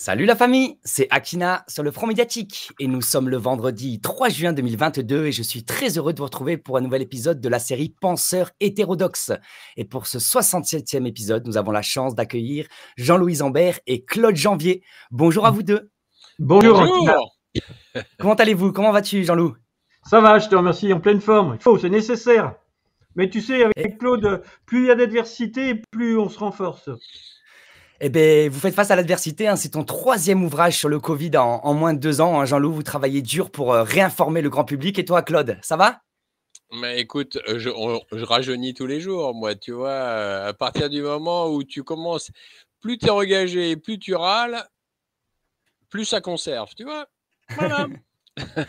Salut la famille, c'est Akina sur le front médiatique et nous sommes le vendredi 3 juin 2022 et je suis très heureux de vous retrouver pour un nouvel épisode de la série Penseurs hétérodoxes. Et pour ce 67e épisode, nous avons la chance d'accueillir Jean-Louis Ambert et Claude Janvier. Bonjour à vous deux. Bonjour. Comment allez-vous Comment vas-tu Jean-Louis Ça va, je te remercie, en pleine forme. Il faut, c'est nécessaire. Mais tu sais, avec Claude, plus il y a d'adversité, plus on se renforce. Eh bien, vous faites face à l'adversité. Hein. C'est ton troisième ouvrage sur le Covid en, moins de deux ans. Hein. Jean-Loup, vous travaillez dur pour euh, réinformer le grand public. Et toi, Claude, ça va mais écoute, euh, je, rajeunis tous les jours, moi, tu vois. Euh, à partir du moment où tu commences, plus tu es engagé, plus tu râles, plus ça conserve, tu vois. Voilà.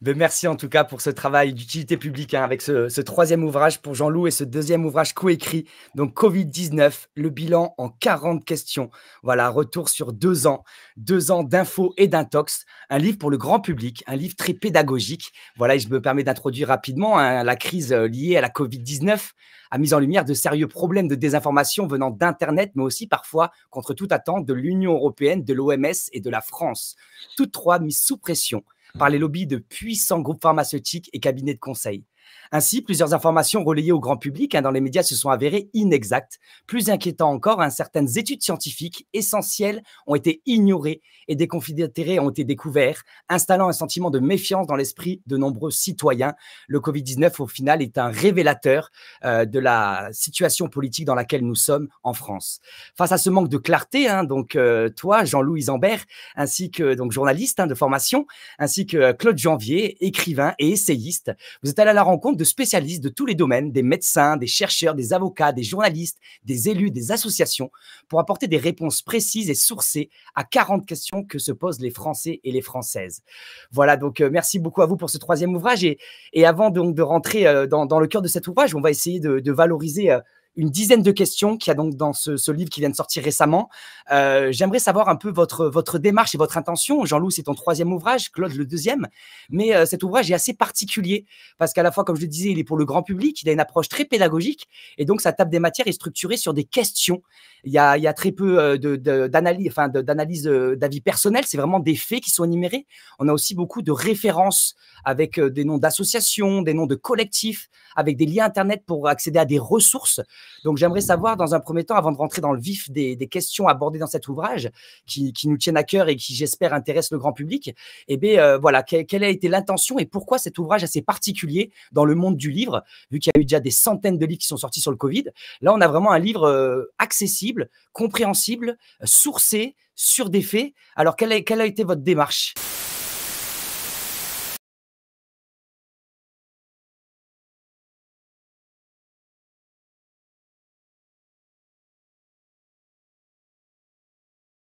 Ben, merci en tout cas pour ce travail d'utilité publique hein, avec ce, troisième ouvrage pour Jean-Loup et ce deuxième ouvrage coécrit. Donc Covid-19, le bilan en 40 questions. Voilà, retour sur deux ans, deux ans d'infos et d'intox. Un livre pour le grand public, un livre très pédagogique. Voilà, et je me permets d'introduire rapidement hein, la crise euh, liée à la Covid-19 a mis en lumière de sérieux problèmes de désinformation venant d'Internet, mais aussi parfois, contre toute attente, de l'Union européenne, de l'OMS et de la France. Toutes trois mises sous pression par mm. les lobbies de puissants groupes pharmaceutiques et cabinets de conseil. Ainsi, plusieurs informations relayées au grand public hein, dans les médias se sont avérées inexactes. Plus inquiétant encore, hein, certaines études scientifiques essentielles ont été ignorées et des conflits d'intérêts ont été découverts, installant un sentiment de méfiance dans l'esprit de nombreux citoyens. Le Covid-19, au final, est un révélateur euh, de la situation politique dans laquelle nous sommes en France. Face à ce manque de clarté, hein, donc euh, toi, Jean-Louis Zambert, ainsi que donc journaliste de formation, ainsi que euh, Claude Janvier, écrivain et essayiste, vous êtes allé à la rencontre compte de spécialistes de tous les domaines, des médecins, des chercheurs, des avocats, des journalistes, des élus, des associations, pour apporter des réponses précises et sourcées à 40 questions que se posent les Français et les Françaises. Voilà, donc euh, merci beaucoup à vous pour ce troisième ouvrage. Et, avant donc de rentrer euh, dans, le cœur de cet ouvrage, on va essayer de valoriser euh, une dizaine de questions qu'il y a donc dans ce, livre qui vient de sortir récemment. Euh, j'aimerais savoir un peu votre, votre démarche et votre intention. Jean-Loup, c'est ton troisième ouvrage, Claude le deuxième, mais euh, cet ouvrage est assez particulier parce qu'à la fois, comme je le disais, il est pour le grand public, il a une approche très pédagogique et donc sa table des matières est structurée sur des questions. Il y a, très peu euh, d'analyse, enfin d'analyse d'avis personnel, c'est vraiment des faits qui sont énumérés. On a aussi beaucoup de références avec des noms d'associations, des noms de collectifs, avec des liens Internet pour accéder à des ressources. Donc j'aimerais savoir, dans un premier temps, avant de rentrer dans le vif des, questions abordées dans cet ouvrage, qui, nous tiennent à cœur et qui, j'espère, intéressent le grand public, eh bien, euh, voilà, quelle a été l'intention et pourquoi cet ouvrage assez particulier dans le monde du livre, vu qu'il y a eu déjà des centaines de livres qui sont sortis sur le Covid. Là, on a vraiment un livre euh, accessible, compréhensible, euh, sourcé sur des faits. Alors, quelle a été votre démarche